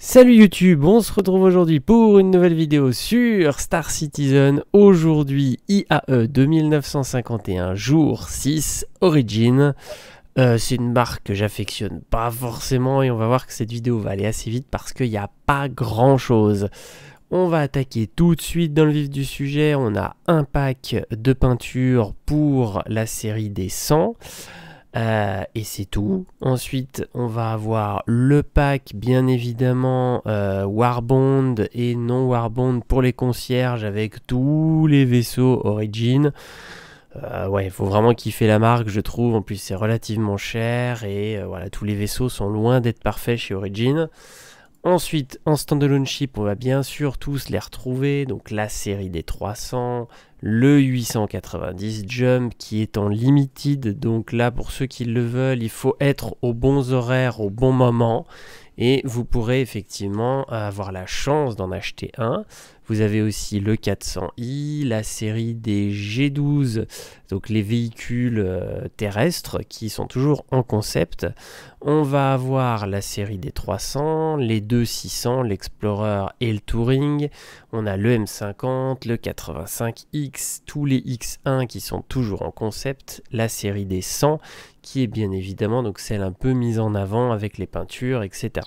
Salut YouTube, on se retrouve aujourd'hui pour une nouvelle vidéo sur Star Citizen. Aujourd'hui, IAE 2951, jour 6, Origin. Euh, c'est une marque que j'affectionne pas forcément et on va voir que cette vidéo va aller assez vite parce qu'il n'y a pas grand chose. On va attaquer tout de suite dans le vif du sujet. On a un pack de peinture pour la série des 100. Euh, et c'est tout. Ensuite, on va avoir le pack, bien évidemment, euh, Warbond et non Warbond pour les concierges avec tous les vaisseaux Origin. Euh, ouais, il faut vraiment kiffer la marque, je trouve. En plus, c'est relativement cher et voilà, tous les vaisseaux sont loin d'être parfaits chez Origin. Ensuite, en standalone ship, on va bien sûr tous les retrouver. Donc la série des 300, le 890 Jump qui est en limited. Donc là, pour ceux qui le veulent, il faut être aux bons horaires, au bon moment. Et vous pourrez effectivement avoir la chance d'en acheter un. Vous avez aussi le 400i, la série des G12, donc les véhicules euh, terrestres qui sont toujours en concept. On va avoir la série des 300, les 2600, l'Explorer et le Touring. On a le M50, le 85i tous les X1 qui sont toujours en concept, la série des 100 qui est bien évidemment donc celle un peu mise en avant avec les peintures, etc.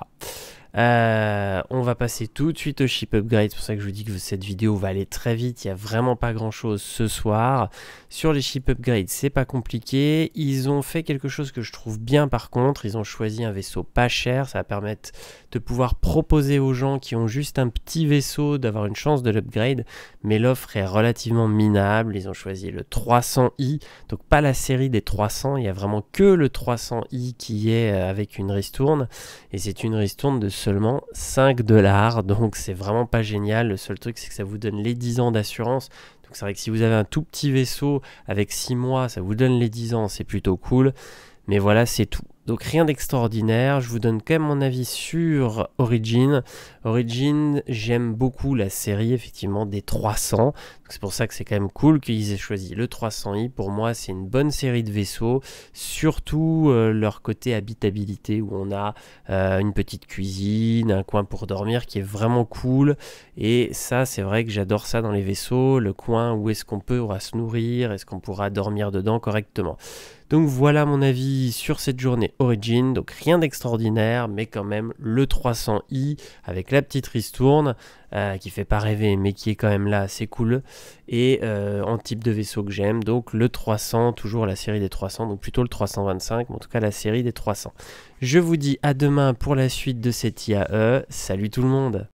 Euh, on va passer tout de suite au ship upgrade. C'est pour ça que je vous dis que cette vidéo va aller très vite. Il n'y a vraiment pas grand chose ce soir. Sur les ship upgrades, c'est pas compliqué. Ils ont fait quelque chose que je trouve bien par contre. Ils ont choisi un vaisseau pas cher. Ça va permettre de pouvoir proposer aux gens qui ont juste un petit vaisseau d'avoir une chance de l'upgrade. Mais l'offre est relativement minable. Ils ont choisi le 300i. Donc pas la série des 300. Il n'y a vraiment que le 300i qui est euh, avec une ristourne. Et c'est une ristourne de seulement 5 dollars. Donc c'est vraiment pas génial. Le seul truc, c'est que ça vous donne les 10 ans d'assurance. Donc c'est vrai que si vous avez un tout petit vaisseau avec 6 mois, ça vous donne les 10 ans, c'est plutôt cool. Mais voilà, c'est tout. Donc rien d'extraordinaire, je vous donne quand même mon avis sur Origin. Origin, j'aime beaucoup la série effectivement des 300. C'est pour ça que c'est quand même cool qu'ils aient choisi le 300i. Pour moi, c'est une bonne série de vaisseaux, surtout euh, leur côté habitabilité où on a euh, une petite cuisine, un coin pour dormir qui est vraiment cool. Et ça, c'est vrai que j'adore ça dans les vaisseaux, le coin où est-ce qu'on pourra se nourrir, est-ce qu'on pourra dormir dedans correctement. Donc voilà mon avis sur cette journée. Origin, donc rien d'extraordinaire, mais quand même le 300i avec la petite ristourne euh, qui fait pas rêver, mais qui est quand même là, c'est cool. Et euh, en type de vaisseau que j'aime, donc le 300, toujours la série des 300, donc plutôt le 325, mais en tout cas la série des 300. Je vous dis à demain pour la suite de cette IAE. Salut tout le monde!